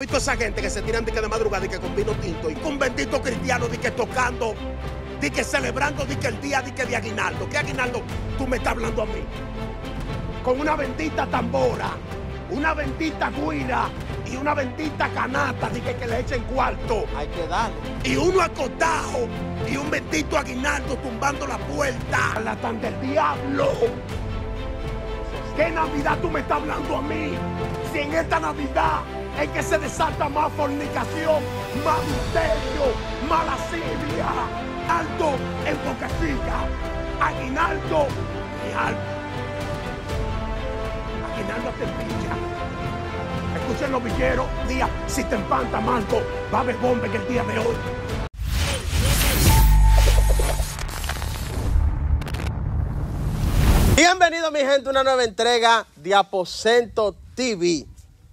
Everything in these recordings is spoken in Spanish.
visto visto esa gente que se tiran de que de madrugada y que con vino tinto y con bendito cristiano de que tocando, de que celebrando, de que el día, de que de aguinaldo. ¿Qué aguinaldo tú me estás hablando a mí? Con una bendita tambora, una bendita guira y una bendita canata, de que, que le echen cuarto. Hay que darle. Y uno acotado y un bendito aguinaldo tumbando la puerta. La tan del diablo. ¿Qué Navidad tú me estás hablando a mí? Si en esta Navidad es que se desata más fornicación, más misterio, más lascivia, alto en boca aguinaldo y alto. Aguinaldo te pilla. Escuchen los villeros, día, si te empanta Marco, va a haber bomba en el día de hoy. Bienvenido mi gente a una nueva entrega de Aposento TV.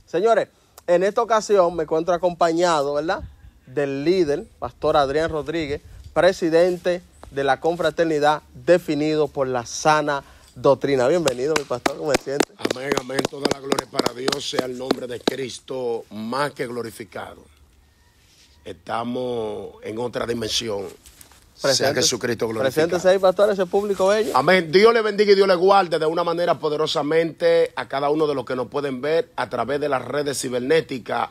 Señores, en esta ocasión me encuentro acompañado, ¿verdad? Del líder, Pastor Adrián Rodríguez, presidente de la confraternidad definido por la sana doctrina. Bienvenido, mi pastor, ¿cómo se siente? Amén, amén. Toda la gloria para Dios sea el nombre de Cristo más que glorificado. Estamos en otra dimensión Presente, sea Jesucristo glorificado. ahí, pastores, ese público bello. Amén. Dios le bendiga y Dios le guarde de una manera poderosamente a cada uno de los que nos pueden ver a través de las redes cibernéticas.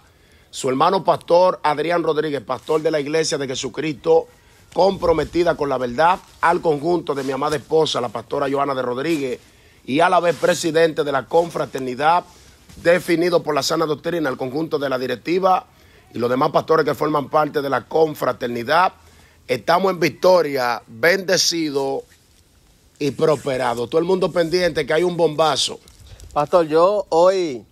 Su hermano pastor Adrián Rodríguez, pastor de la Iglesia de Jesucristo, comprometida con la verdad, al conjunto de mi amada esposa, la pastora Joana de Rodríguez, y a la vez presidente de la confraternidad, definido por la sana doctrina, al conjunto de la directiva y los demás pastores que forman parte de la confraternidad Estamos en victoria, bendecido y prosperado. Todo el mundo pendiente que hay un bombazo. Pastor, yo hoy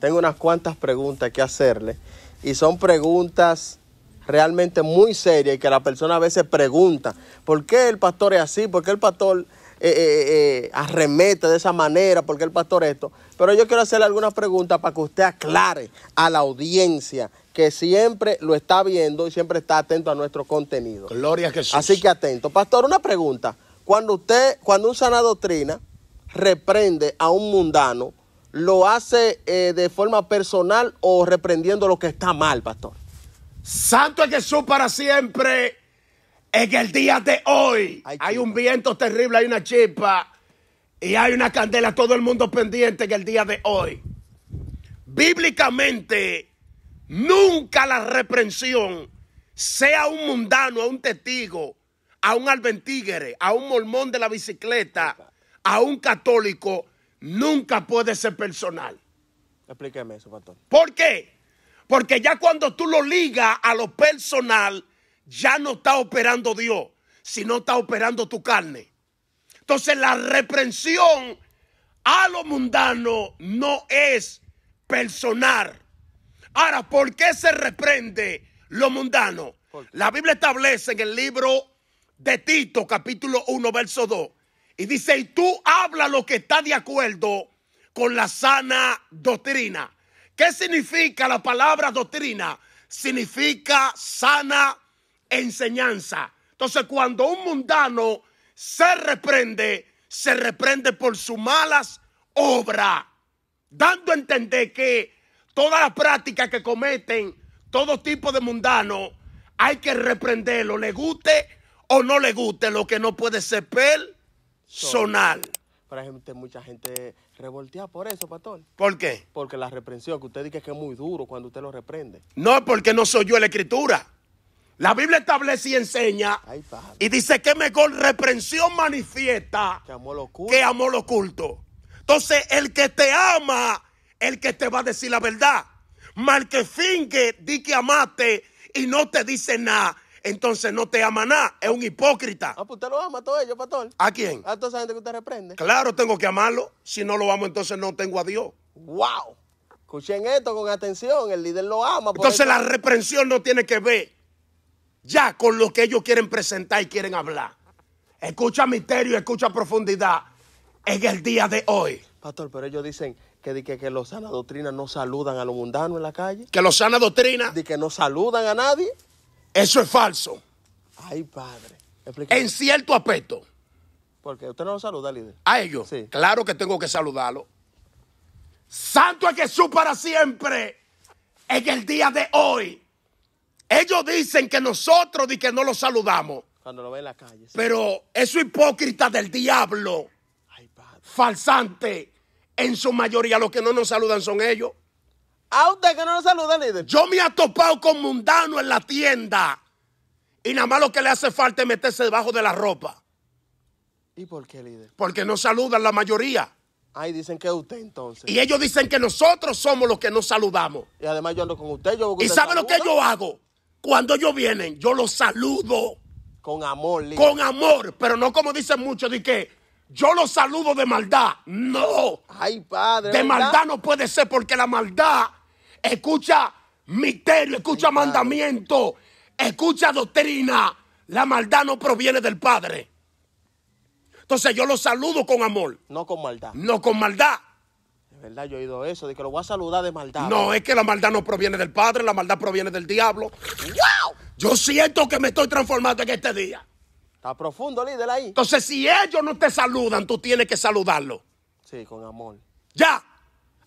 tengo unas cuantas preguntas que hacerle y son preguntas realmente muy serias y que la persona a veces pregunta, ¿por qué el pastor es así? ¿Por qué el pastor eh, eh, eh, arremete de esa manera? ¿Por qué el pastor esto? Pero yo quiero hacerle algunas preguntas para que usted aclare a la audiencia que siempre lo está viendo y siempre está atento a nuestro contenido. Gloria a Jesús. Así que atento. Pastor, una pregunta. Cuando usted, cuando un sana doctrina reprende a un mundano, ¿lo hace eh, de forma personal o reprendiendo lo que está mal, pastor? Santo es Jesús para siempre. En el día de hoy hay un viento terrible, hay una chispa y hay una candela, todo el mundo pendiente en el día de hoy. Bíblicamente, Nunca la reprensión, sea un mundano, a un testigo, a un albentíguere, a un mormón de la bicicleta, a un católico, nunca puede ser personal. Explíqueme eso, pastor. ¿Por qué? Porque ya cuando tú lo ligas a lo personal, ya no está operando Dios, sino está operando tu carne. Entonces la reprensión a lo mundano no es personal. Ahora, ¿por qué se reprende lo mundano? La Biblia establece en el libro de Tito, capítulo 1, verso 2, y dice, y tú habla lo que está de acuerdo con la sana doctrina. ¿Qué significa la palabra doctrina? Significa sana enseñanza. Entonces, cuando un mundano se reprende, se reprende por sus malas obras, dando a entender que todas las prácticas que cometen todo tipo de mundanos, hay que reprenderlo, le guste o no le guste, lo que no puede ser personal. Por ejemplo, mucha gente revoltea por eso, pastor. ¿Por qué? Porque la reprensión, que usted dice que es muy duro cuando usted lo reprende. No, porque no soy yo la escritura. La Biblia establece y enseña y dice que mejor reprensión manifiesta que Que amor oculto. Entonces, el que te ama el que te va a decir la verdad. Mal que finge, di que amaste y no te dice nada. Entonces no te ama nada, es un hipócrita. Ah, pues usted lo ama a todos ellos, pastor. ¿A quién? A toda esa gente que usted reprende. Claro, tengo que amarlo. Si no lo amo, entonces no tengo a Dios. ¡Wow! Escuchen esto con atención, el líder lo ama. Entonces la reprensión no tiene que ver ya con lo que ellos quieren presentar y quieren hablar. Escucha misterio, escucha profundidad en el día de hoy. Pastor, pero ellos dicen que, que, que, los sana doctrina no saludan a los mundanos en la calle. Que los sana doctrina. De que no saludan a nadie. Eso es falso. Ay, padre. En cierto aspecto. Porque usted no lo saluda, líder. A ellos. Sí. Claro que tengo que saludarlo. Santo es Jesús para siempre. En el día de hoy. Ellos dicen que nosotros di que no los saludamos. Cuando lo ven en la calle. Pero eso hipócrita del diablo. Ay, padre. Falsante en su mayoría los que no nos saludan son ellos. ¿A usted que no nos saluda, líder? Yo me he topado con mundano en la tienda. Y nada más lo que le hace falta es meterse debajo de la ropa. ¿Y por qué, líder? Porque no saludan la mayoría. Ay, dicen que es usted entonces. Y ellos dicen que nosotros somos los que nos saludamos. Y además yo ando con usted. Yo ¿Y sabe lo que yo hago? Cuando ellos vienen, yo los saludo. Con amor, líder. Con amor, pero no como dicen muchos, de que yo lo saludo de maldad. No. Ay, padre. De maldad no puede ser porque la maldad escucha misterio, escucha mandamiento, escucha doctrina. La maldad no proviene del Padre. Entonces yo lo saludo con amor. No con maldad. No con maldad. De verdad, yo he oído eso, de que lo voy a saludar de maldad. No, es que la maldad no proviene del Padre, la maldad proviene del diablo. Yo siento que me estoy transformando en este día. Está profundo, líder ahí. Entonces, si ellos no te saludan, tú tienes que saludarlo. Sí, con amor. Ya.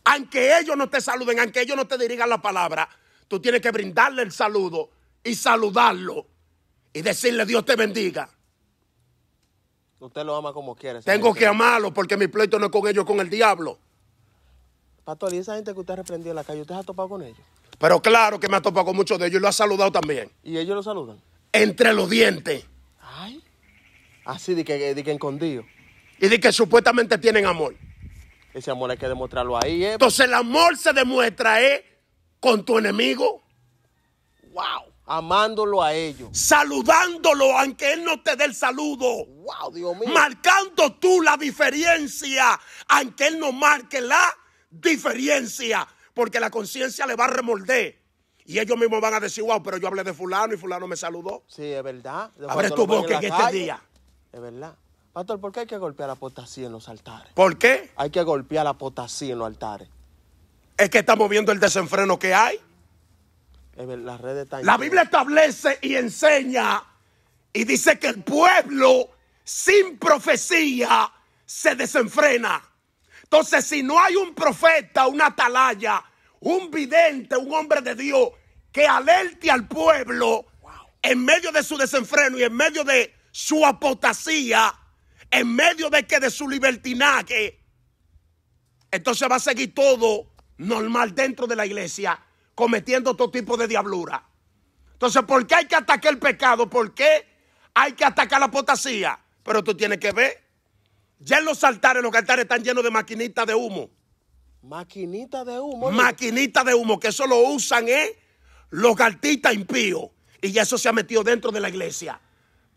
Aunque ellos no te saluden, aunque ellos no te dirigan la palabra, tú tienes que brindarle el saludo y saludarlo y decirle Dios te bendiga. Usted lo ama como quiere. Tengo que amarlo porque mi pleito no es con ellos, con el diablo. Pastor, y esa gente que usted reprendió en la calle, ¿usted se ha topado con ellos? Pero claro que me ha topado con muchos de ellos y lo ha saludado también. ¿Y ellos lo saludan? Entre los dientes. Así de que, de que escondido. Y de que supuestamente tienen amor. Ese amor hay que demostrarlo ahí. Eh. Entonces el amor se demuestra ¿eh? con tu enemigo. Wow. Amándolo a ellos. Saludándolo aunque él no te dé el saludo. Wow, Dios mío. Marcando tú la diferencia aunque él no marque la diferencia. Porque la conciencia le va a remolder. Y ellos mismos van a decir, wow, pero yo hablé de fulano y fulano me saludó. Sí, es verdad. Abre tu boca en este día. Es verdad. Pastor, ¿por qué hay que golpear la potasí en los altares? ¿Por qué? Hay que golpear la potasí en los altares. Es que estamos viendo el desenfreno que hay. la, Biblia establece y enseña y dice que el pueblo sin profecía se desenfrena. Entonces, si no hay un profeta, una atalaya, un vidente, un hombre de Dios que alerte al pueblo en medio de su desenfreno y en medio de su apostasía en medio de que de su libertinaje, entonces va a seguir todo normal dentro de la iglesia, cometiendo todo tipo de diablura. Entonces, ¿por qué hay que atacar el pecado? ¿Por qué hay que atacar la apostasía? Pero tú tienes que ver. Ya en los altares, los altares están llenos de maquinitas de humo. Maquinita de humo. Maquinita de humo, que eso lo usan, ¿eh? Los artistas impíos. Y ya eso se ha metido dentro de la iglesia.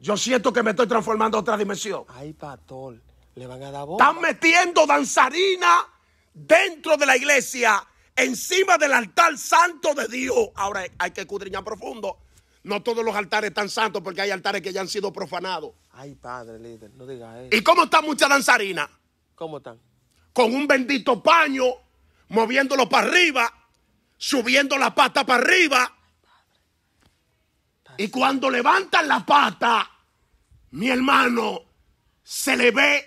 Yo siento que me estoy transformando a otra dimensión. Ay, pastor, le van a dar voz. Están metiendo danzarina dentro de la iglesia, encima del altar santo de Dios. Ahora hay que escudriñar profundo. No todos los altares están santos porque hay altares que ya han sido profanados. Ay, padre líder, no digas eso. ¿Y cómo están muchas danzarinas? ¿Cómo están? Con un bendito paño, moviéndolo para arriba, subiendo la pata para arriba y cuando levantan la pata, mi hermano, se le ve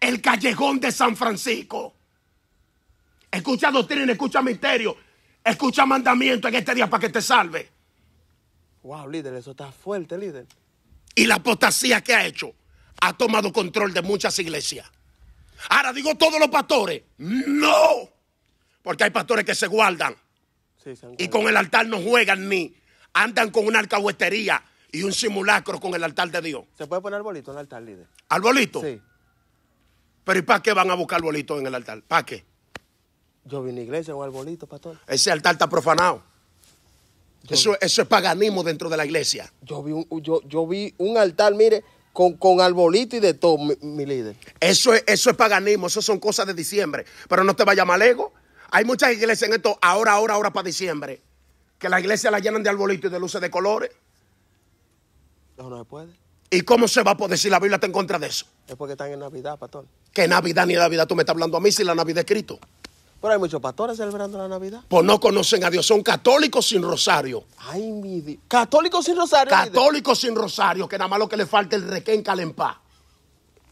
el callejón de San Francisco. Escucha doctrina, escucha misterio, escucha mandamiento en este día para que te salve. Wow, líder, eso está fuerte, líder. Y la apostasía que ha hecho ha tomado control de muchas iglesias. Ahora digo todos los pastores, no, porque hay pastores que se guardan. y con el altar no juegan ni, andan con una alcahuetería y un simulacro con el altar de Dios. ¿Se puede poner arbolito en el altar, líder? ¿Arbolito? Sí. Pero ¿y para qué van a buscar bolito en el altar? ¿Para qué? Yo vi una iglesia con arbolito, pastor. Ese altar está profanado. eso, es paganismo dentro de la iglesia. Yo vi un, yo, yo vi un altar, mire, con, con, arbolito y de todo, mi, líder. Eso es, eso es paganismo, eso son cosas de diciembre. Pero no te vayas mal ego. Hay muchas iglesias en esto ahora, ahora, ahora para diciembre que la iglesia la llenan de arbolitos y de luces de colores. Eso no se puede. ¿Y cómo se va a poder si la Biblia está en contra de eso? Es porque están en Navidad, pastor. Que Navidad ni Navidad, tú me estás hablando a mí si la Navidad es Cristo. Pero hay muchos pastores celebrando la Navidad. Pues no conocen a Dios, son católicos sin rosario. Ay, mi Dios. Católicos sin rosario. Católicos sin rosario, que nada más lo que le falta es el requén calempá.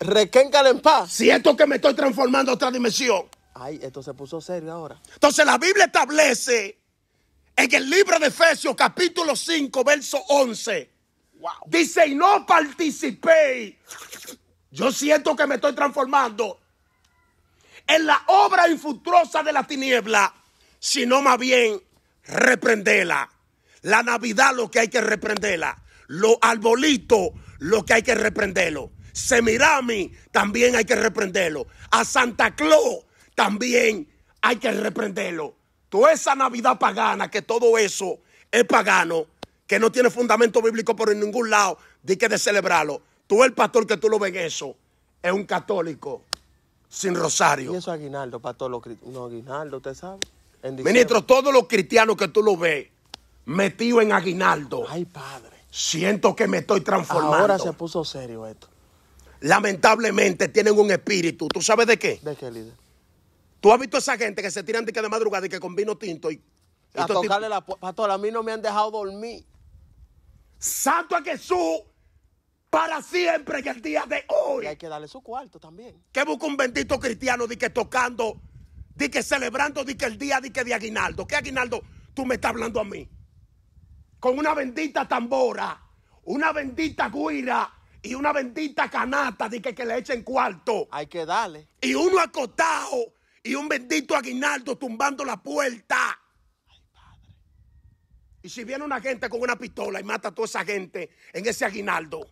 ¿Requén calempá? Siento que me estoy transformando a otra dimensión. Ay, esto se puso serio ahora. Entonces la Biblia establece en el libro de Efesios capítulo 5, verso 11. Dice, y no participéis. Yo siento que me estoy transformando en la obra infructuosa de la tiniebla, sino más bien reprenderla. La Navidad lo que hay que reprenderla. Los arbolitos lo que hay que reprenderlo. Semirami también hay que reprenderlo. A Santa Claus también hay que reprenderlo. Tú esa Navidad pagana, que todo eso es pagano, que no tiene fundamento bíblico por ningún lado, di que de celebrarlo. Tú el pastor que tú lo ves eso, es un católico sin rosario. Y eso aguinaldo, pastor, lo, no aguinaldo, usted sabe. Ministro, todos los cristianos que tú lo ves metido en aguinaldo. Ay, padre. Siento que me estoy transformando. Ahora se puso serio esto. Lamentablemente tienen un espíritu. ¿Tú sabes de qué? ¿De qué, líder? Tú has visto a esa gente que se tiran de que de madrugada y que con vino tinto y. A tocarle la pastor, a mí no me han dejado dormir. Santo a Jesús para siempre que el día de hoy. Y hay que darle su cuarto también. ¿Qué busca un bendito cristiano de que tocando, de que celebrando, de que el día de que de aguinaldo. ¿Qué aguinaldo tú me estás hablando a mí? Con una bendita tambora, una bendita guira y una bendita canata, de que, que le echen cuarto. Hay que darle. Y uno acotado y un bendito aguinaldo tumbando la puerta. Y si viene una gente con una pistola y mata a toda esa gente en ese aguinaldo,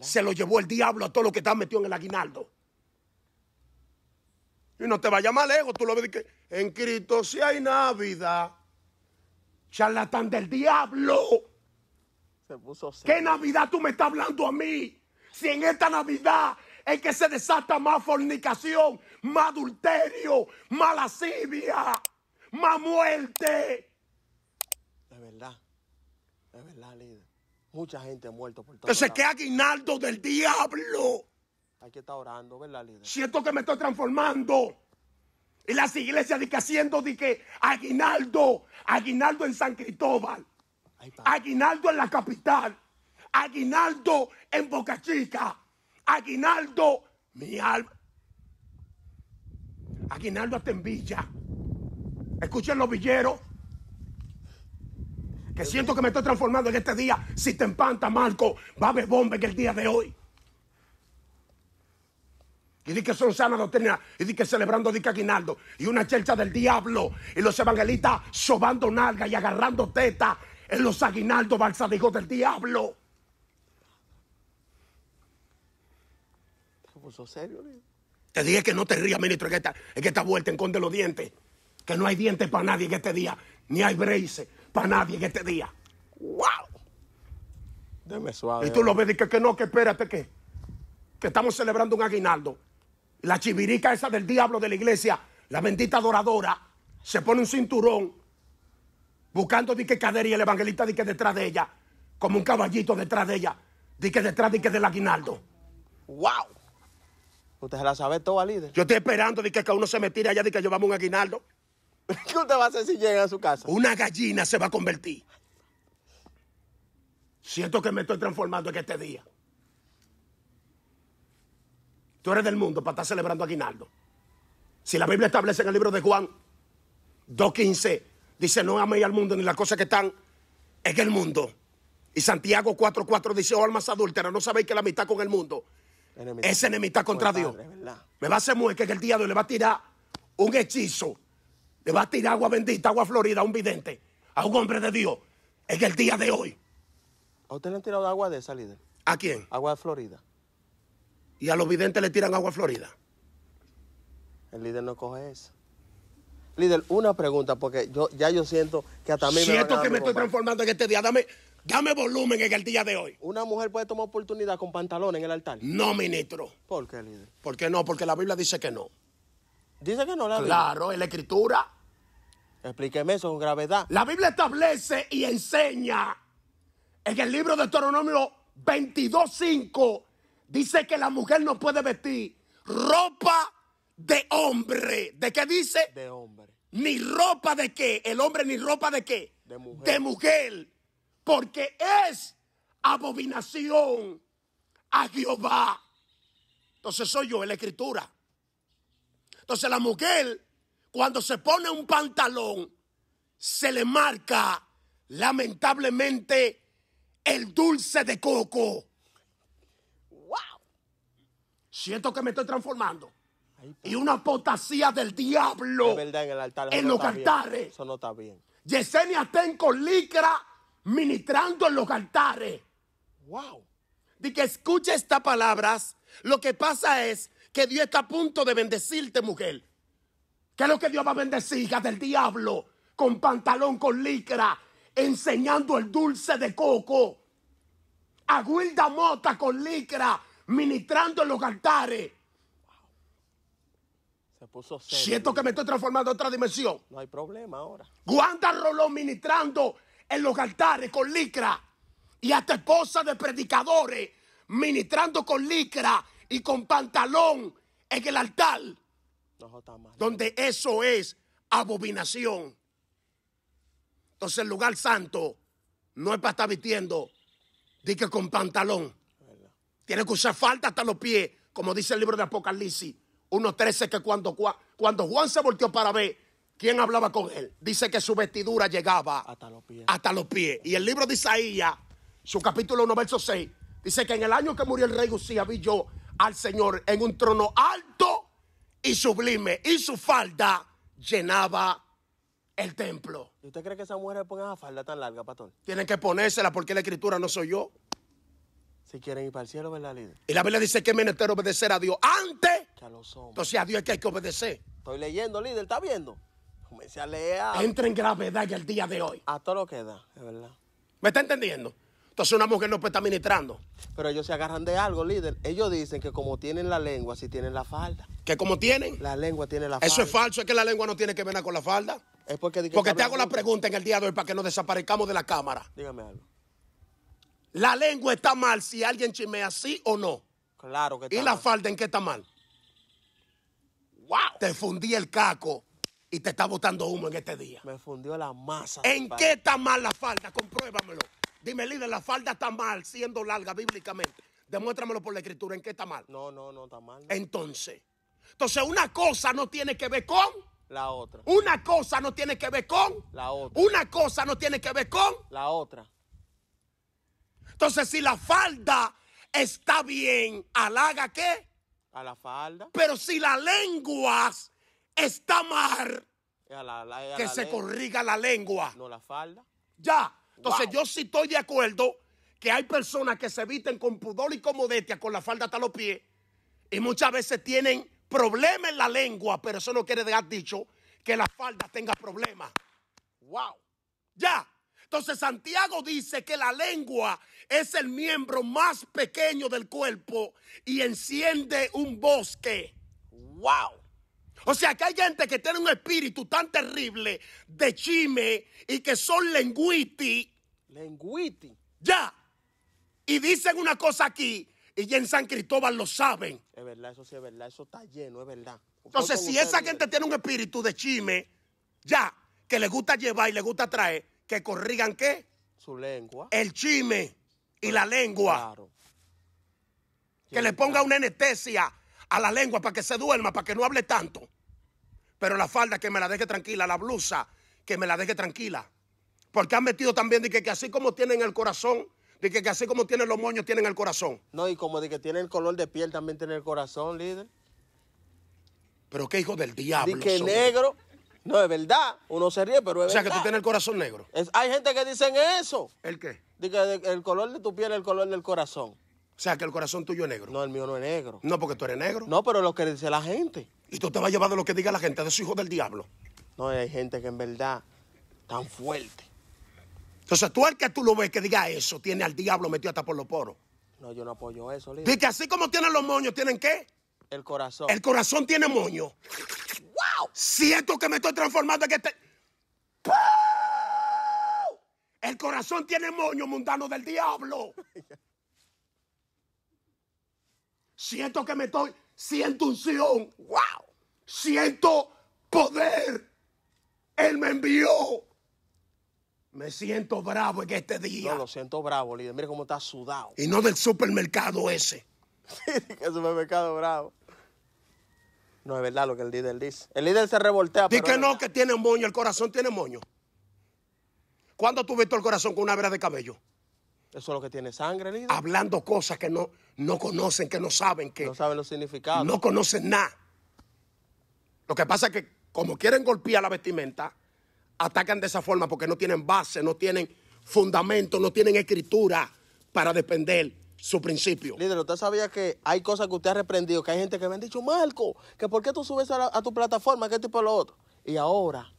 se lo llevó el diablo a todo lo que están metido en el aguinaldo. Y no te vayas más lejos, tú lo ves que en Cristo si hay Navidad, charlatán del diablo. ¿Qué Navidad tú me estás hablando a mí? Si en esta Navidad es que se desata más fornicación, más adulterio, más lascivia, más muerte. De verdad, de verdad, líder. Mucha gente ha muerto por todo. Se que aguinaldo del diablo? Hay que estar orando, ¿verdad, líder? Siento que me estoy transformando. Y las iglesias dicen que haciendo de que aguinaldo, aguinaldo en San Cristóbal, aguinaldo en la capital, aguinaldo en Boca Chica, aguinaldo, mi alma. Aguinaldo hasta en Villa. Escuchen los villeros. Que siento que me estoy transformando en este día. Si te empanta, Marco, va a haber bomba en el día de hoy. Y di que son sana doctrina. Y di que celebrando di que aguinaldo. Y una chelcha del diablo. Y los evangelistas sobando nalga y agarrando teta. En los Aguinaldo, balsa de del diablo. serio, Te dije que no te rías, ministro, es que está, es que está vuelta los dientes. Que no hay dientes para nadie en este día. Ni hay braces para nadie en este día. ¡Wow! Deme suave. Y tú lo ves y que, no, que espérate, que, que estamos celebrando un aguinaldo. La chivirica esa del diablo de la iglesia, la bendita adoradora, se pone un cinturón buscando dique que cadera y el evangelista dique que detrás de ella, como un caballito detrás de ella, di que detrás y que del aguinaldo. ¡Wow! Usted se la sabe todo líder. Yo estoy esperando de que, cada uno se me tire allá de que yo a un aguinaldo. ¿Qué usted va a hacer si llega a su casa? Una gallina se va a convertir. Siento que me estoy transformando en este día. Tú eres del mundo para estar celebrando aguinaldo. Si la Biblia establece en el libro de Juan 2.15, dice, no améis al mundo ni las cosas que están en el mundo. Y Santiago 4.4 dice, oh almas adúlteras, no sabéis que la mitad con el mundo ese enemigo está contra Dios. me va a hacer mujer que el día de hoy le va a tirar un hechizo, le va a tirar agua bendita, agua florida a un vidente, a un hombre de Dios, en el día de hoy. ¿A usted le han tirado agua de esa líder? ¿A quién? Agua de Florida. ¿Y a los videntes le tiran agua florida? El líder no coge eso. Líder, una pregunta, porque yo ya yo siento que hasta a mí me. Siento que me estoy transformando en este día. Dame, Dame volumen en el día de hoy. ¿Una mujer puede tomar oportunidad con pantalón en el altar? No, ministro. ¿Por qué, líder? ¿Por qué no? Porque la Biblia dice que no. Dice que no la Biblia. Claro, en la escritura. Explíqueme eso con gravedad. La Biblia establece y enseña en el libro de Deuteronomio 22.5 dice que la mujer no puede vestir ropa de hombre. ¿De qué dice? De hombre. Ni ropa de qué. El hombre ni ropa de qué. De mujer. De mujer porque es abominación a Jehová. Entonces soy yo en la escritura. Entonces la mujer, cuando se pone un pantalón, se le marca lamentablemente el dulce de coco. ¡Wow! Siento que me estoy transformando. Y una potasía del diablo. en, los altares. Eso no está bien. Yesenia ten licra ministrando en los altares. Wow. De que escuche estas palabras, lo que pasa es que Dios está a punto de bendecirte, mujer. ¿Qué es lo que Dios va a bendecir, hija del diablo? Con pantalón, con licra, enseñando el dulce de coco. A Mota con licra, ministrando en los altares. Se puso Siento que me estoy transformando a otra dimensión. No hay problema ahora. Wanda Rolón ministrando en los altares con licra y hasta esposa de predicadores ministrando con licra y con pantalón en el altar. donde eso es abominación. Entonces el lugar santo no es para estar vistiendo, dice que con pantalón. Tiene que usar falta hasta los pies, como dice el libro de Apocalipsis 1.13, que cuando, cuando Juan se volteó para ver, ¿Quién hablaba con él? Dice que su vestidura llegaba hasta los pies. Y el libro de Isaías, su capítulo 1, verso 6, dice que en el año que murió el rey Usía vi yo al Señor en un trono alto y sublime, y su falda llenaba el templo. ¿Y usted cree que esa mujer le ponga esa falda tan larga, pastor? Tienen que ponérsela porque la escritura no soy yo. Si quieren ir para el cielo, ¿verdad, líder? Y la Biblia dice que es menester obedecer a Dios antes que a los hombres. Entonces a Dios es que hay que obedecer. Estoy leyendo, líder, ¿está viendo? Comencé eh, a Entra en gravedad el día de hoy. A todo lo que da, es verdad. ¿Me está entendiendo? Entonces una mujer no puede estar ministrando. Pero ellos se agarran de algo, líder. Ellos dicen que como tienen la lengua, si tienen la falda. ¿Que como tienen? La lengua tiene la falda. Eso es falso, es que la lengua no tiene que ver nada con la falda. Es porque, te hago la pregunta en el día de hoy para que nos desaparezcamos de la cámara. Dígame algo. La lengua está mal si alguien chimea sí o no. Claro que está ¿Y la falda en qué está mal? Wow. Te fundí el caco y te está botando humo en este día. Me fundió la masa. ¿En qué está mal la falda? Compruébamelo. Dime, líder, la falda está mal siendo larga bíblicamente. Demuéstramelo por la escritura. ¿En qué está mal? No, no, no está mal. Entonces, entonces una cosa no tiene que ver con la otra. Una cosa no tiene que ver con la otra. Una cosa no tiene que ver con la otra. Entonces, si la falda está bien, ¿alaga qué? A la falda. Pero si las lenguas está mal que se corriga la lengua. No la falda. Ya. Entonces yo sí estoy de acuerdo que hay personas que se visten con pudor y con con la falda hasta los pies y muchas veces tienen problemas en la lengua, pero eso no quiere dejar dicho que la falda tenga problemas. Wow. Ya. Entonces Santiago dice que la lengua es el miembro más pequeño del cuerpo y enciende un bosque. Wow. O sea que hay gente que tiene un espíritu tan terrible de chime y que son lenguiti. Lenguiti. Ya. Y dicen una cosa aquí y ya en San Cristóbal lo saben. Es verdad, eso sí es verdad, eso está lleno, es verdad. Entonces, si esa gente tiene un espíritu de chime, ya, que le gusta llevar y le gusta traer, que corrigan qué? Su lengua. El chime y pues, la lengua. Claro. Que le ponga una anestesia a la lengua para que se duerma, para que no hable tanto. Pero la falda que me la deje tranquila, la blusa que me la deje tranquila. Porque han metido también de que, así como tienen el corazón, de que, así como tienen los moños, tienen el corazón. No, y como de que tienen el color de piel, también tienen el corazón, líder. Pero qué hijo del diablo. que negro. No, es verdad. Uno se ríe, pero es verdad. O sea, que tú tienes el corazón negro. hay gente que dicen eso. ¿El qué? Dice que el color de tu piel es el color del corazón. O sea, que el corazón tuyo es negro. No, el mío no es negro. No, porque tú eres negro. No, pero lo que dice la gente. Y tú te vas a llevar de lo que diga la gente, de esos hijos del diablo. No, hay gente que en verdad tan fuerte. Entonces tú el que tú lo ves que diga eso, tiene al diablo metido hasta por los poros. No, yo no apoyo eso, Y que así como tienen los moños, ¿tienen qué? El corazón. El corazón tiene moño. ¡Wow! Siento que me estoy transformando en que este... El corazón tiene moño mundano del diablo. Siento que me estoy siento unción, wow, siento poder. Él me envió. Me siento bravo en este día. No, lo siento bravo, líder. Mire cómo está sudado. Y no del supermercado ese. el supermercado bravo. No es verdad lo que el líder dice. El líder se revoltea. Dice que no, que tiene moño. El corazón tiene moño. ¿Cuándo tú el corazón con una vera de cabello? Eso es lo que tiene sangre, líder. Hablando cosas que no, no conocen, que no saben, que... No saben los significados. No conocen nada. Lo que pasa es que como quieren golpear la vestimenta, atacan de esa forma porque no tienen base, no tienen fundamento, no tienen escritura para defender su principio. Líder, usted sabía que hay cosas que usted ha reprendido, que hay gente que me han dicho, Marco, que por qué tú subes a, tu plataforma, que tipo y lo otro. Y ahora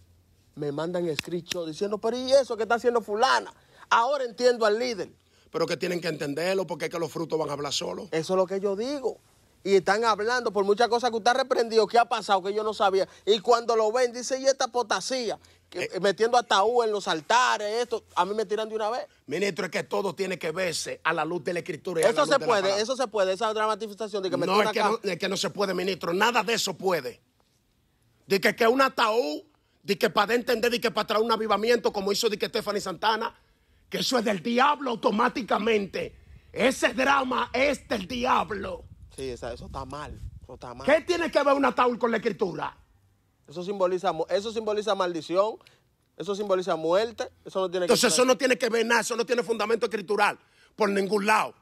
me mandan escritos diciendo, pero ¿y eso que está haciendo fulana? Ahora entiendo al líder, pero que tienen que entenderlo porque es que los frutos van a hablar solos. Eso es lo que yo digo. Y están hablando por muchas cosas que usted ha reprendido, que ha pasado, que yo no sabía. Y cuando lo ven, dice, y esta potasía, eh. metiendo ataúd en los altares, esto, a mí me tiran de una vez. Ministro, es que todo tiene que verse a la luz de la escritura. Y eso se puede, eso se puede, esa dramatización de que no, es que no, es que no se puede, ministro, nada de eso puede. De que, que un ataúd, de que para entender, de que para traer un avivamiento, como hizo de que Stephanie Santana que eso es del diablo automáticamente. Ese drama es del diablo. Sí, eso, está mal. ¿Qué tiene que ver un ataúd con la escritura? Eso simboliza, eso simboliza maldición, eso simboliza muerte, eso no tiene Entonces que eso no tiene que ver nada, eso no tiene fundamento escritural por ningún lado.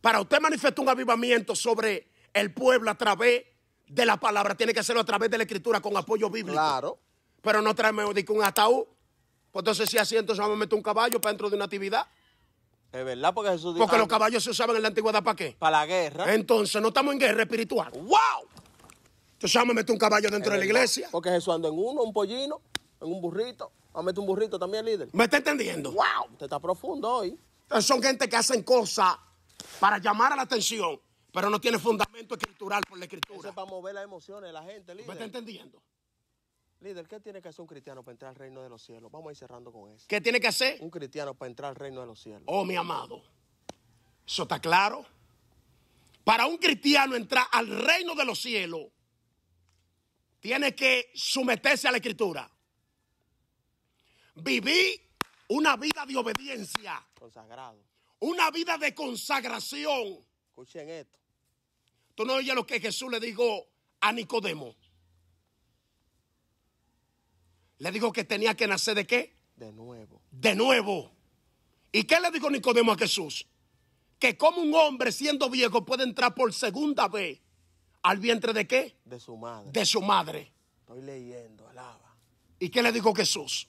Para usted manifestar un avivamiento sobre el pueblo a través de la palabra, tiene que hacerlo a través de la escritura con apoyo bíblico. Claro. Pero no traemos un ataúd pues entonces, si así, entonces vamos a meter un caballo para dentro de una actividad. Es verdad, porque Jesús dijo. Porque los caballos se usaban en la antigüedad para qué? Para la guerra. Entonces, no estamos en guerra espiritual. ¡Wow! Entonces, vamos a meter un caballo dentro de la iglesia. Porque Jesús anda en uno, un pollino, en un burrito. Vamos a meter un burrito también, líder. ¿Me está entendiendo? ¡Wow! Te está profundo hoy. son gente que hacen cosas para llamar a la atención, pero no tiene fundamento escritural por la escritura. Eso es para mover las emociones de la gente, líder. ¿Me está entendiendo? Líder, ¿qué tiene que hacer un cristiano para entrar al reino de los cielos? Vamos a ir cerrando con eso. ¿Qué tiene que hacer? Un cristiano para entrar al reino de los cielos. Oh, mi amado. ¿Eso está claro? Para un cristiano entrar al reino de los cielos, tiene que someterse a la escritura. Vivir una vida de obediencia. Consagrado. Una vida de consagración. Escuchen esto. Tú no oyes lo que Jesús le dijo a Nicodemo. Le dijo que tenía que nacer de qué? De nuevo. De nuevo. ¿Y qué le dijo Nicodemo a Jesús? Que como un hombre siendo viejo puede entrar por segunda vez al vientre de qué? De su madre. De su madre. Estoy leyendo, alaba. ¿Y qué le dijo Jesús?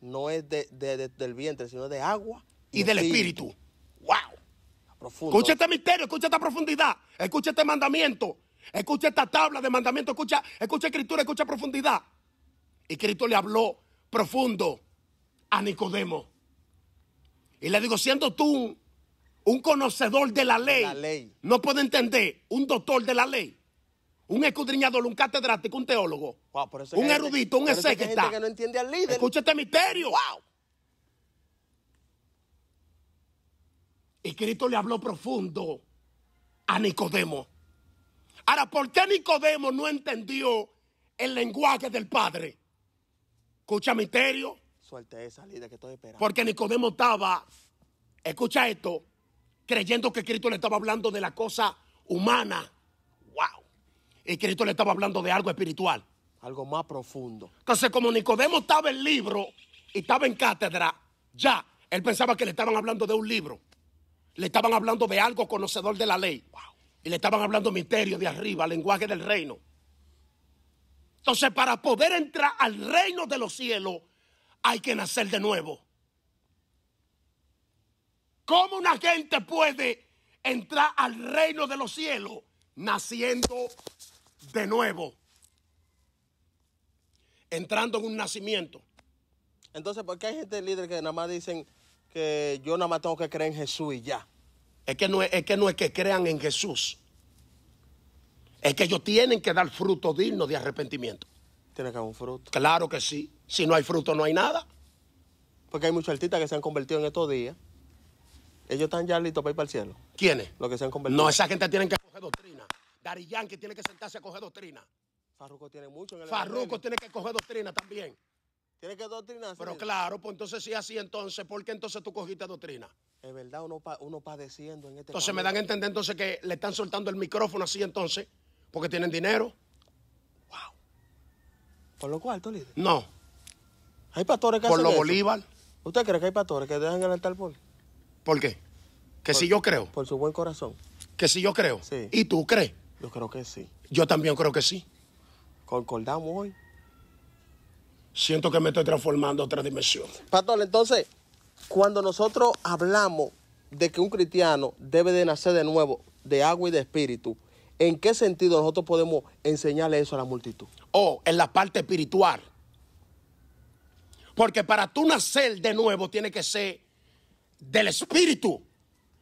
No es del vientre, sino de agua. Y, del espíritu. ¡Wow! Escucha este misterio, escucha esta profundidad, escucha este mandamiento, escucha esta tabla de mandamiento, escucha, escucha escritura, escucha profundidad. Y Cristo le habló profundo a Nicodemo. Y le digo, siendo tú un conocedor de la ley, no puede entender, un doctor de la ley, un escudriñador, un catedrático, un teólogo, un erudito, un exégeta. Que, no entiende al líder. Escucha este misterio. Wow. Y Cristo le habló profundo a Nicodemo. Ahora, ¿por qué Nicodemo no entendió el lenguaje del Padre? Escucha misterio. Suelte esa, que estoy esperando. Porque Nicodemo estaba, escucha esto, creyendo que Cristo le estaba hablando de la cosa humana. ¡Wow! Y Cristo le estaba hablando de algo espiritual. Algo más profundo. Entonces, como Nicodemo estaba en libro y estaba en cátedra, ya, él pensaba que le estaban hablando de un libro. Le estaban hablando de algo conocedor de la ley. ¡Wow! Y le estaban hablando misterio de arriba, lenguaje del reino. Entonces, para poder entrar al reino de los cielos, hay que nacer de nuevo. ¿Cómo una gente puede entrar al reino de los cielos naciendo de nuevo? Entrando en un nacimiento. Entonces, ¿por qué hay gente líder que nada más dicen que yo nada más tengo que creer en Jesús y ya? Es que no es, que, no es que crean en Jesús es que ellos tienen que dar fruto digno de arrepentimiento. Tiene que haber un fruto. Claro que sí. Si no hay fruto, no hay nada. Porque hay muchos artistas que se han convertido en estos días. Ellos están ya listos para ir para el cielo. ¿Quiénes? Los que se han convertido. No, esa gente tiene que coger doctrina. Dari Yankee tiene que sentarse a coger doctrina. Farruco tiene mucho en el Farruco tiene que coger doctrina también. Tiene que doctrina. Pero claro, pues entonces sí, así, entonces, ¿por qué entonces tú cogiste doctrina? Es verdad, uno, uno padeciendo en este Entonces me dan a entender entonces que le están soltando el micrófono así entonces porque tienen dinero. Wow. ¿Por lo cual, líder? No. Hay pastores que Por lo Bolívar. ¿Usted cree que hay pastores que dejan el altar por? ¿Por qué? Que si yo creo. Por su buen corazón. Que si yo creo. Sí. ¿Y tú crees? Yo creo que sí. Yo también creo que sí. Concordamos hoy. Siento que me estoy transformando a otra dimensión. Pastor, entonces, cuando nosotros hablamos de que un cristiano debe de nacer de nuevo, de agua y de espíritu, ¿En qué sentido nosotros podemos enseñarle eso a la multitud? Oh, en la parte espiritual. Porque para tú nacer de nuevo tiene que ser del espíritu.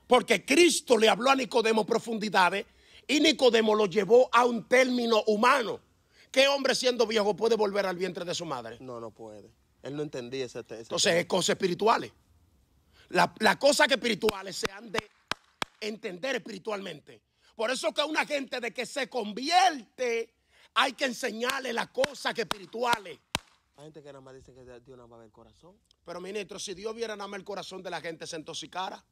Porque Cristo le habló a Nicodemo profundidades y Nicodemo lo llevó a un término humano. ¿Qué hombre siendo viejo puede volver al vientre de su madre? No, no puede. Él no entendía ese, texto. Entonces es cosas espirituales. Las cosas espirituales se han de entender espiritualmente. Por eso que a una gente de que se convierte hay que enseñarle las cosas que espirituales. Hay gente que nada más dice que Dios nada más ve el corazón. Pero ministro, si Dios viera nada más el corazón de la gente se intoxicara.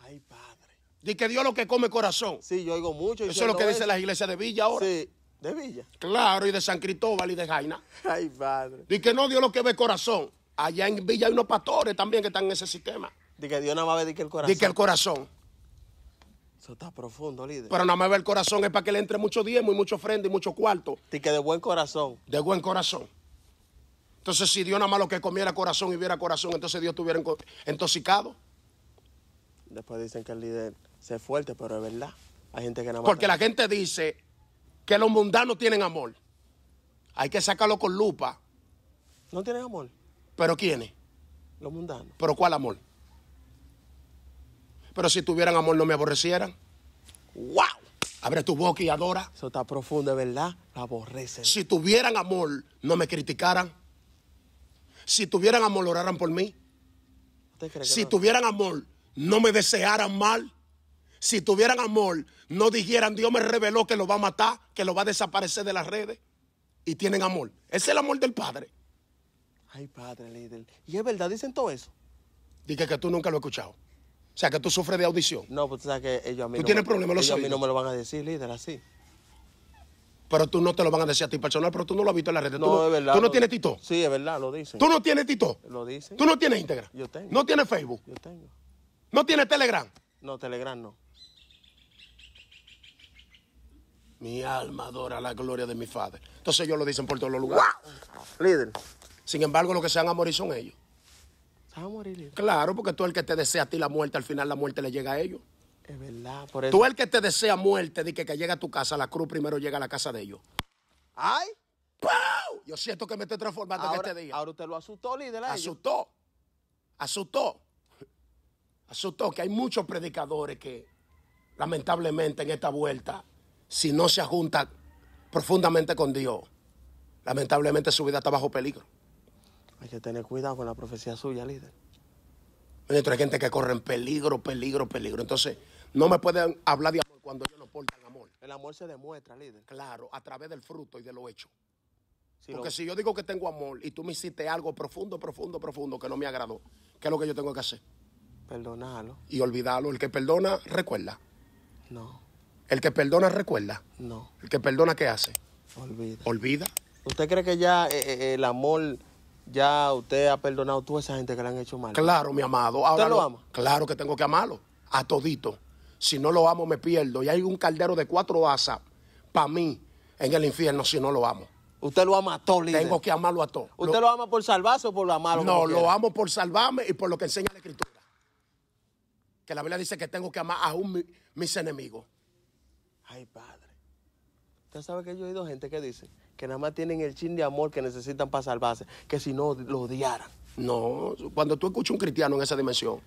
Ay, padre. Dice que Dios lo que come corazón. Sí, yo oigo mucho. Eso es lo que dice la iglesia de Villa ahora. Sí, de Villa. Claro, y de San Cristóbal y de Jaina. Ay, padre. Dice que no, Dios lo que ve corazón. Allá en Villa hay unos pastores también que están en ese sistema. Dice que Dios nada más ve el corazón. Dice que el corazón. Eso está profundo, líder. Pero nada más ver el corazón, es para que le entre mucho diezmo y mucho frente y mucho cuarto. Y que de buen corazón. De buen corazón. Entonces, si Dios nada más lo que comiera corazón y viera corazón, entonces Dios estuviera intoxicado. Después dicen que el líder se es fuerte, pero es verdad. Hay gente que nada más. Porque la gente dice que los mundanos tienen amor. Hay que sacarlo con lupa. ¿No tienen amor? ¿Pero quiénes? Los mundanos. ¿Pero cuál amor? Pero si tuvieran amor, no me aborrecieran. ¡Wow! Abre tu boca y adora. Eso está profundo, ¿verdad? La aborrecen. Si tuvieran amor, no me criticaran. Si tuvieran amor, oraran por mí. Si tuvieran amor, no me desearan mal. Si tuvieran amor, no dijeran, Dios me reveló que lo va a matar, que lo va a desaparecer de las redes. Y tienen amor. Es el amor del Padre. Ay, Padre, líder. Y es verdad, dicen todo eso. Dije que tú nunca lo has escuchado. O sea, que tú sufres de audición. No, pues tú sabes que ellos a mí. Tú no tienes me, problemas, lo a mí no me lo van a decir, líder, así. Pero tú no te lo van a decir a ti personal, pero tú no lo has visto en la red. No, es verdad. ¿Tú no tienes Tito? Sí, es verdad, lo dicen. ¿Tú no tienes Tito? Lo dicen. ¿Tú no tienes Instagram? Yo tengo. ¿No tienes Facebook? Yo tengo. ¿No tienes Telegram? No, Telegram no. Mi alma adora la gloria de mi Padre. Entonces ellos lo dicen por todos los lugares. Líder. Sin embargo, los que se han a morir son ellos. Claro, porque tú el que te desea a ti la muerte, al final la muerte le llega a ellos. Es verdad, por eso. Tú el que te desea muerte, di que, que llega a tu casa, la cruz primero llega a la casa de ellos. ¡Ay! ¡Pow! Yo siento que me estoy transformando en este día. Ahora usted lo asustó, líder. Asustó. Asustó. Asustó que hay muchos predicadores que, lamentablemente, en esta vuelta, si no se ajuntan profundamente con Dios, lamentablemente su vida está bajo peligro. Hay que tener cuidado con la profecía suya, líder. hay gente que corre en peligro, peligro, peligro. Entonces, no me pueden hablar de amor cuando yo no el amor. El amor se demuestra, líder. Claro, a través del fruto y de lo hecho. Porque si yo digo que tengo amor y tú me hiciste algo profundo, profundo, profundo que no me agradó, ¿qué es lo que yo tengo que hacer? Perdonarlo. Y olvidarlo. El que perdona, recuerda. No. El que perdona, recuerda. No. El que perdona, ¿qué hace? Olvida. Olvida. ¿Usted cree que ya eh, eh, el amor ya usted ha perdonado a toda esa gente que le han hecho mal. Claro, mi amado. Ahora ¿Usted lo, amo? Claro que tengo que amarlo. A todito. Si no lo amo, me pierdo. Y hay un caldero de cuatro asas para mí en el infierno si no lo amo. Usted lo ama a todo, líder. Tengo que amarlo a todo. ¿Usted lo, ama por salvarse o por amarlo? No, lo amo por salvarme y por lo que enseña la Escritura. Que la Biblia dice que tengo que amar a mis enemigos. Ay, padre. Ya sabe que yo he oído gente que dice que nada más tienen el chin de amor que necesitan para salvarse, que si no lo odiaran. No, cuando tú escuchas un cristiano en esa dimensión,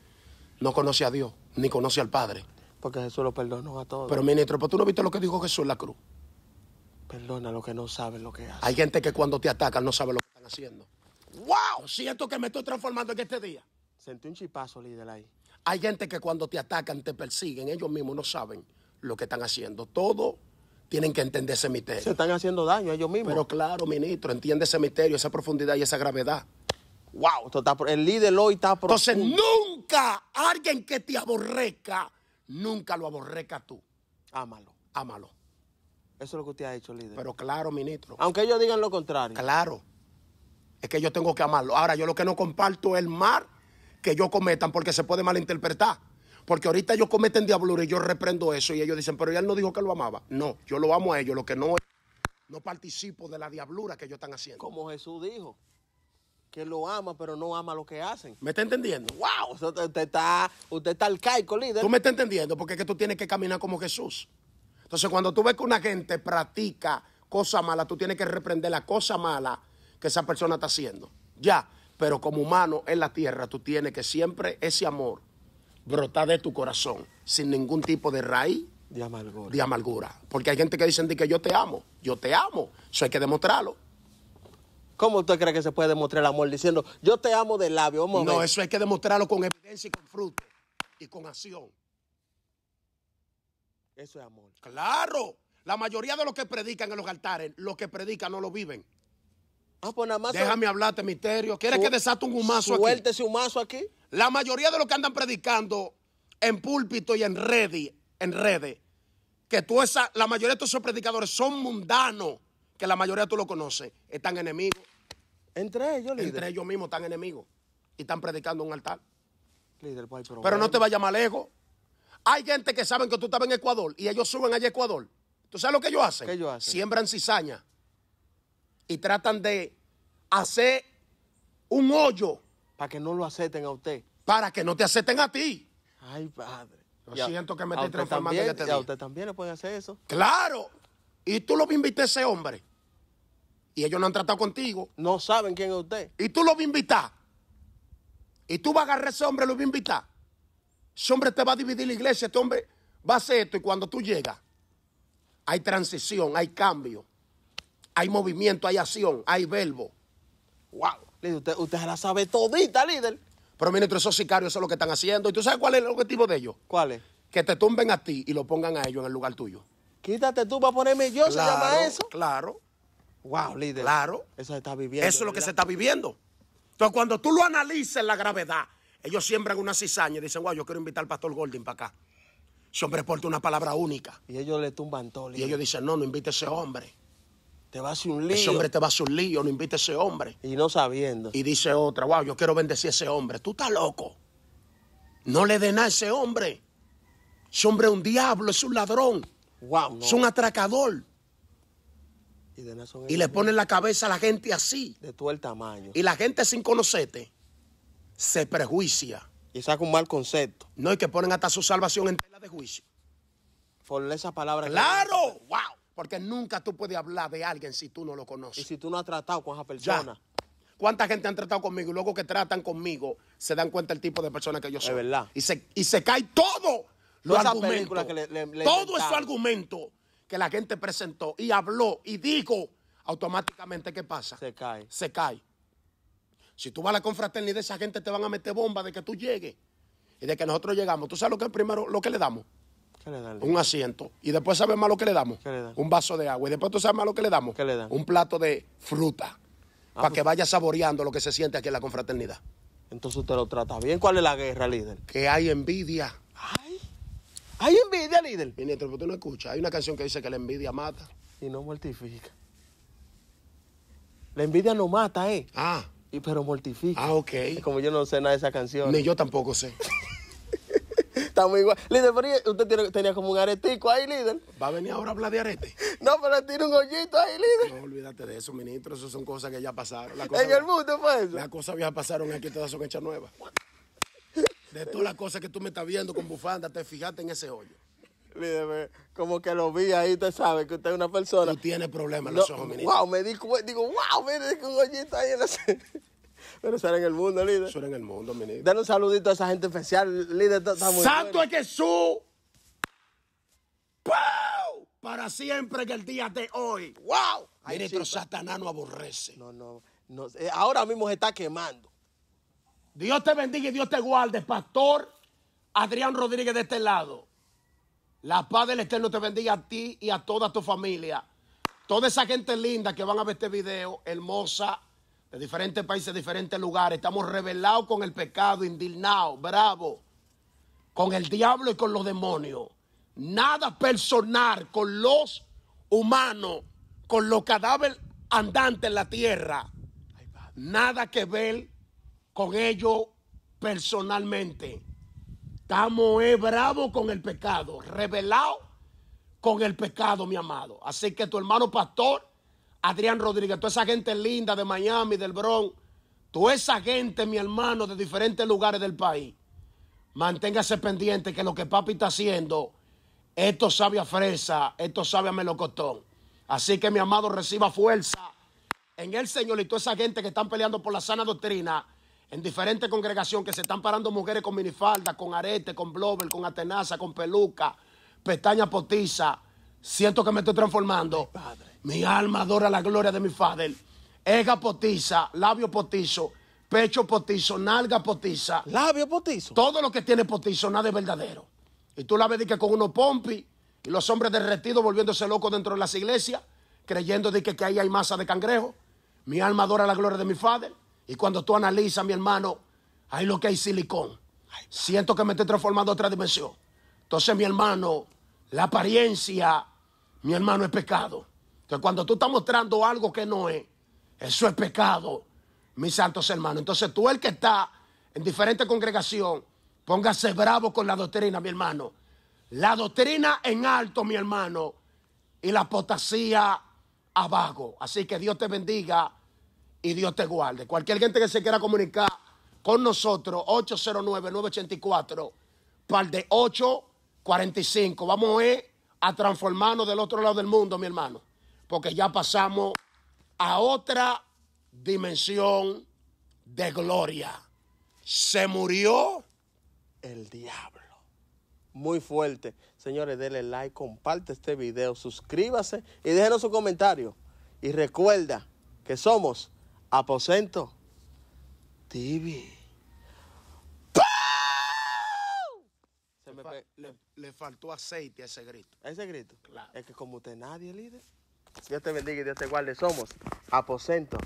no conoce a Dios, ni conoce al Padre. Porque Jesús lo perdonó a todos. Pero ministro, ¿pero tú no viste lo que dijo Jesús en la cruz? Perdona a los que no saben lo que hacen. Hay gente que cuando te atacan no sabe lo que están haciendo. ¡Wow! Siento que me estoy transformando en este día. Sentí un chipazo, líder, ahí. Hay gente que cuando te atacan, te persiguen, ellos mismos no saben lo que están haciendo. Todo tienen que entender ese misterio. Se están haciendo daño ellos mismos. Pero claro, ministro, entiende ese misterio, esa profundidad y esa gravedad. Wow, el líder hoy está Entonces nunca alguien que te aborreca, nunca lo aborrezca tú. Ámalo. Ámalo. Eso es lo que usted ha hecho, líder. Pero claro, ministro. Aunque ellos digan lo contrario. Claro. Es que yo tengo que amarlo. Ahora, yo lo que no comparto es el mal que ellos cometan porque se puede malinterpretar. Porque ahorita ellos cometen diablura y yo reprendo eso y ellos dicen, pero ya él no dijo que lo amaba. No, yo lo amo a ellos, lo que no no participo de la diablura que ellos están haciendo. Como Jesús dijo, que lo ama, pero no ama lo que hacen. ¿Me está entendiendo? ¡Wow! Usted, está, usted está arcaico, líder. Tú me estás entendiendo, porque es que tú tienes que caminar como Jesús. Entonces, cuando tú ves que una gente practica cosa mala, tú tienes que reprender la cosa mala que esa persona está haciendo. Ya, pero como humano en la tierra, tú tienes que siempre ese amor brotar de tu corazón sin ningún tipo de raíz de amargura. De amargura. Porque hay gente que dice que yo te amo, yo te amo, eso hay que demostrarlo. ¿Cómo usted cree que se puede demostrar el amor diciendo yo te amo de labio? no, eso hay que demostrarlo con evidencia y con fruto y con acción. Eso es amor. Claro. La mayoría de los que predican en los altares, los que predican no lo viven. Ah, pues nada más Déjame hablarte, misterio. ¿Quieres que desate un humazo aquí? Suéltese un humazo aquí. La mayoría de los que andan predicando en púlpito y en redes, en redes, que tú esa, la mayoría de esos predicadores son mundanos, que la mayoría tú lo conoces, están enemigos. Entre ellos, líder. Entre ellos mismos están enemigos y están predicando un altar. Pues, pero no te vayas más lejos. Hay gente que saben que tú estabas en Ecuador y ellos suben allá a Ecuador. ¿Tú sabes lo que ellos hacen? Siembran cizaña y tratan de hacer un hoyo para que no lo acepten a usted. Para que no te acepten a ti. Ay, padre. Lo siento que me estoy transformando también, en este a usted también le puede hacer eso. Claro. Y tú lo invité a ese hombre. Y ellos no han tratado contigo. No saben quién es usted. Y tú lo vas invitar. Y tú vas a agarrar a ese hombre, lo vas invitar. Ese hombre te va a dividir la iglesia. Este hombre va a hacer esto. Y cuando tú llegas, hay transición, hay cambio, hay movimiento, hay acción, hay verbo. ¡Wow! Líder, usted, la sabe todita, líder. Pero ministro, esos sicarios son lo que están haciendo. ¿Y tú sabes cuál es el objetivo de ellos? ¿Cuál es? Que te tumben a ti y lo pongan a ellos en el lugar tuyo. Quítate tú para ponerme yo, se llama eso. Claro. Wow, líder. Claro. Eso se está viviendo. Eso es lo que se está viviendo. Entonces, cuando tú lo analices la gravedad, ellos siembran una cizaña y dicen, wow, yo quiero invitar al pastor Golding para acá. Ese hombre porta una palabra única. Y ellos le tumban todo. Líder. Y ellos dicen, no, no invite a ese hombre. Te va a hacer un lío. Ese hombre te va a hacer un lío, no invita a ese hombre. Y no sabiendo. Y dice otra, wow, yo quiero bendecir a ese hombre. Tú estás loco. No le den a ese hombre. Ese hombre es un diablo, es un ladrón. Wow, Es un atracador. Y, le ponen la cabeza a la gente así. De todo el tamaño. Y la gente sin conocerte se prejuicia. Y saca un mal concepto. No, y que ponen hasta su salvación en tela de juicio. Por esa palabra. ¡Claro! ¡Wow! Porque nunca tú puedes hablar de alguien si tú no lo conoces. Y si tú no has tratado con esa persona. ¿Cuánta gente han tratado conmigo y luego que tratan conmigo se dan cuenta el tipo de persona que yo soy? Es verdad. Y se, y se cae todo lo argumento. todo ese argumento que la gente presentó y habló y dijo, automáticamente, ¿qué pasa? Se cae. Se cae. Si tú vas a la confraternidad, esa gente te van a meter bomba de que tú llegues y de que nosotros llegamos. ¿Tú sabes lo que primero, lo que le damos? ¿Qué le Un asiento. Y después sabes más lo que le damos. Le un vaso de agua. Y después tú sabes más lo que le damos. ¿Qué Le un plato de fruta. Ah, para pues que vaya saboreando lo que se siente aquí en la confraternidad. Entonces usted lo trata bien. ¿Cuál es la guerra, líder? Que hay envidia. Ay. Hay envidia, líder. Ministro, pero tú no escuchas. Hay una canción que dice que la envidia mata. Y no mortifica. La envidia no mata, ¿eh? Ah. Y, pero mortifica. Ah, ok. como yo no sé nada de esa canción. Ni yo tampoco sé. Estamos Líder, pero usted tenía como un aretico ahí, líder. ¿Va a venir ahora a hablar de arete? No, pero tiene un hoyito ahí, líder. No, olvídate de eso, ministro. Esas son cosas que ya pasaron. en el mundo fue eso. Las cosas ya pasaron aquí, todas son hechas nuevas. De todas las cosas que tú me estás viendo con bufanda, te fijaste en ese hoyo. Líder, como que lo vi ahí, te sabes que usted es una persona. Tú tienes problemas en los ojos, ministro. Wow, me di, digo, wow, mire, un hoyito ahí en la Pero eso en el mundo, líder. Eso en el mundo, mi Dale un saludito a esa gente especial, líder. ¡Santo es Jesús! ¡Pow! Para siempre que el día de hoy. ¡Wow! Ahí nuestro Satanás no aborrece. No, no, eh, Ahora mismo se está quemando. Dios te bendiga y Dios te guarde, pastor Adrián Rodríguez de este lado. La paz del Eterno te bendiga a ti y a toda tu familia. Toda esa gente linda que van a ver este video, hermosa, de diferentes países, de diferentes lugares. Estamos revelados con el pecado, indignados, bravos, con el diablo y con los demonios. Nada personal con los humanos, con los cadáveres andantes en la tierra. Nada que ver con ellos personalmente. Estamos eh, bravos con el pecado, revelados con el pecado, mi amado. Así que tu hermano pastor Adrián Rodríguez, toda esa gente linda de Miami, del Bronx, toda esa gente, mi hermano, de diferentes lugares del país. Manténgase pendiente que lo que papi está haciendo, esto sabe a fresa, esto sabe a melocotón. Así que mi amado reciba fuerza en el Señor y toda esa gente que están peleando por la sana doctrina en diferentes congregaciones que se están parando mujeres con minifalda, con arete, con blower, con atenaza, con peluca, pestaña potiza. Siento que me estoy transformando. padre. Mi alma adora la gloria de mi Padre. Ega potiza, labio potizo, pecho potizo, nalga potiza. Labio potizo. Todo lo que tiene potizo, nada es verdadero. Y tú la ves que con unos pompi y los hombres derretidos volviéndose locos dentro de las iglesias, creyendo de que, que ahí hay masa de cangrejo. Mi alma adora la gloria de mi Padre. Y cuando tú analizas, mi hermano, ahí lo que hay silicón. Siento que me estoy transformando a otra dimensión. Entonces, mi hermano, la apariencia, mi hermano, es pecado. Entonces, cuando tú estás mostrando algo que no es, eso es pecado, mis santos hermanos. Entonces, tú el que está en diferente congregación, póngase bravo con la doctrina, mi hermano. La doctrina en alto, mi hermano, y la apostasía abajo. Así que Dios te bendiga y Dios te guarde. Cualquier gente que se quiera comunicar con nosotros, 809-984, par de 845. Vamos a, eh, ir a transformarnos del otro lado del mundo, mi hermano porque ya pasamos a otra dimensión de gloria. Se murió el diablo. Muy fuerte. Señores, denle like, comparte este video, suscríbase y déjenos un comentario. Y recuerda que somos Aposento TV. Se le, le, faltó aceite a ese grito. ¿A ese grito? Claro. Es que como usted nadie, líder. Dios te bendiga y Dios te guarde. Somos Aposento.